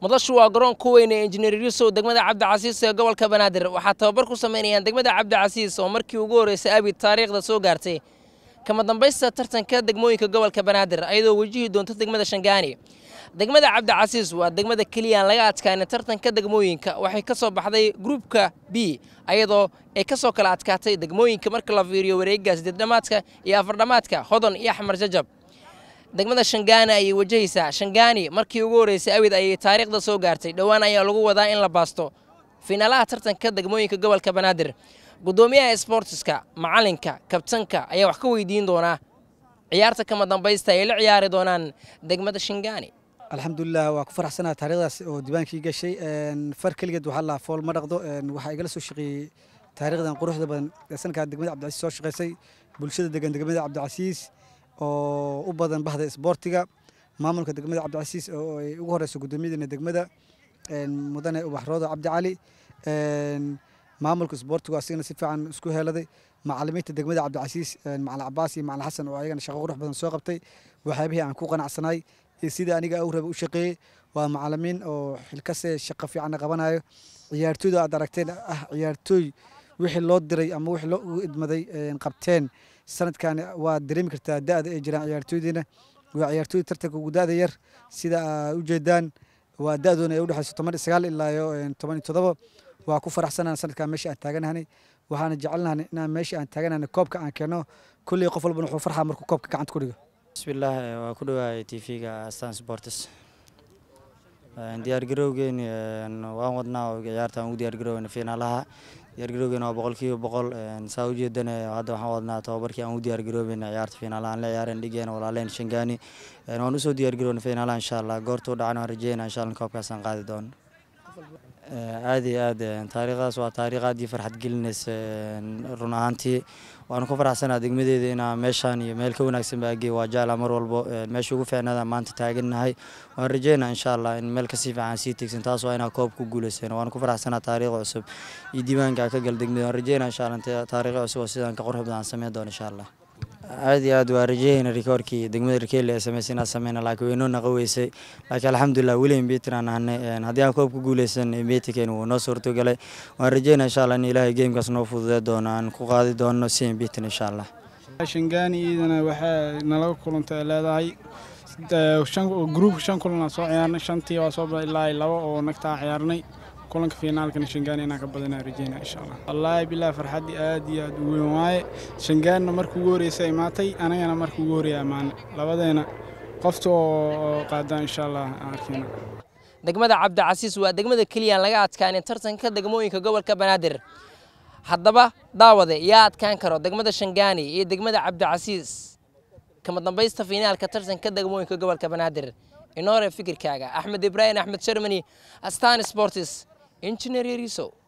madashu waa garoon ku weyn ee injineer yuusuf degmada cabdicasiis ee gobolka banaadir waxaa tababar ku samaynayaan degmada cabdicasiis oo markii ugu horreysay abid taariikhda soo gaartay kama dambaysta tartanka degmooyinka gobolka banaadir ayadoo wejihi doonta degmada shangaani degmada cabdicasiis waa degmada keliya aan laga adkaanin tartanka degmooyinka waxay ka soo baxday gruubka b ayadoo ay ka soo kala adkaatay degmooyinka marka la fiiriyo wareegigaas deeddhamaadka iyo afardhamaadka hodon iyo axmar jajab degmada shangaani ayay wajahaysaa shangaani markii ugu horreysay awid ayay taariikhda soo gaartay dhowaan ayaa lagu wadaa in la baasto fiinaalaha tartanka degmooyinka gobolka banaadir guddoomiyaha sbortiska macalinka kabtanka ayaa wax ka weydiin doonaa ciyaarta kama dambaysta ay la ciyaari doonaan degmada shangaani alxamdulilah waa ku faraxsanaha taarikhdaas oo dibaankii gashay far keligeed waxaa lahaa fool ma dhaqdo waxaa igala soo shaqeeyey taariikhdan quruxda badan ee sankaa degmada cabdicasiis soo shaqeysay bulshada degan degmada cabdicasiis oo u badan bahda isboortiga maamulka degmada cabdicasiis oo ay ugu horeyso guddoomiyadeena degmada mudane ubaxroodo cabdi cali maamulka isboortigu asigana si fiican isku heeladay macalimiinta degmada cabdicasiis macalin cabaas iyo macalin xasan oo ayagana shaqo qurux badan soo qabtay waxyaabihii aan ku qanacsanay iyo sidai aniga u raba u shaqeeyey waa macalimiin oo xilkase shaqo fiicanna qabanayo ciyaartooyda aad aragteen ah ciyaartooy wixii loo diray ama wixii loo idmaday qabteen sanadkan waad dareemi kartaa da-da ay jiraan ciyaartooydiina waa ciyaartooyda tartanka ugu da-da yar sida aad u jeedaan waa da-doona ay udhexayso toban sagaal iyo toban iyo todobo waa ku faraxsanaan sanadkan meesha aan taaganahnay waxaana jecelnahan inaan meesha aan taaganahna koobka aan keeno kulley qof walbana wuxuu farxaa markuu koobka gacanta ku dhigo bismillaah waa ku dhawaayay t v-ga stan sports diyaargarowgeeni waan wadnaa ciyaarta aan ugu diyaargaroweyna fiinaalaha diyaargarowgeena waa boqolkiiba boqol saa u jeedana hadda waxaan wadnaa tababarkii aan ugu diyaargaroobeyna ciyaarta fiinaalaha aan la ciyaareen dhigeen walaaleen shangaani waan usoo diyaargarowna fiinaalaha insha allah goortuu dhacana waan rajeyna insha allah koobkaas aan qaadi doono aad iyo aad eh, taariikhdaas waa taariikh aad iyo farxad gelinaysa eh, run ahaantii waan ku faraxsanaa degmadeeda inaa meeshaan iyo meel ka wanaagsan baagey waa jaala mar walbo eh, meesha ugu fiicnaada maanta taagannahay waan rajeynaa insha allah in meel kasii fiican sii tegsan taas waa inaa koob ku guuleyseen waanu ku faraxsanaa taariikh cusub iyo diiwaanka ka gal degmada waan rajeynaa insha allah cusub oo sidaan ka qurxu badan sameen doona insha allah aad iyo aad waa rajahayna rikoorkii degmada Rikeele ee sameysay inaan sameeyna laakiin waynu naqaweysay laakiin alxamdulillah weli imbiitin aan ahnay haddii aan koobka guuleysan imbiitinkeenu wuu noo suurtogalay waan rajaynaa insha allah in ilaahay geemkaas noo fududee doono aan ku qaadi doono si imbiitin insha allah shangaani iidana waxaa nala kulantay leedahay gruubka shan kulan aan soo ciyaarnay shantii waa soo ilaa labo oo nagtaa ciyaarnay kulanka finaalkan shangaan inaan ka badanaa rajeyna insha allah wallaahi bilah farxaddii aad iyo aad u weyn waaye shangaanna marka ugu horreysa imaatay anagana marka ugu horreeya amaane labadeena qofta oo qaadaan insha allah aan arkeyna degmada cabdicasiis waa degmada keliyan laga adkaanin tartanka degmooyinka gobolka banaadir haddaba daawade yaa adkaan karo degmada shangaani iyo degmada cabdicasiis kama dambaysta fiinaalka tartanka degmooyinka gobolka banaadir inoo hore fikirkaaga axmed ibraahim axmed shermani astaan sportis engineer so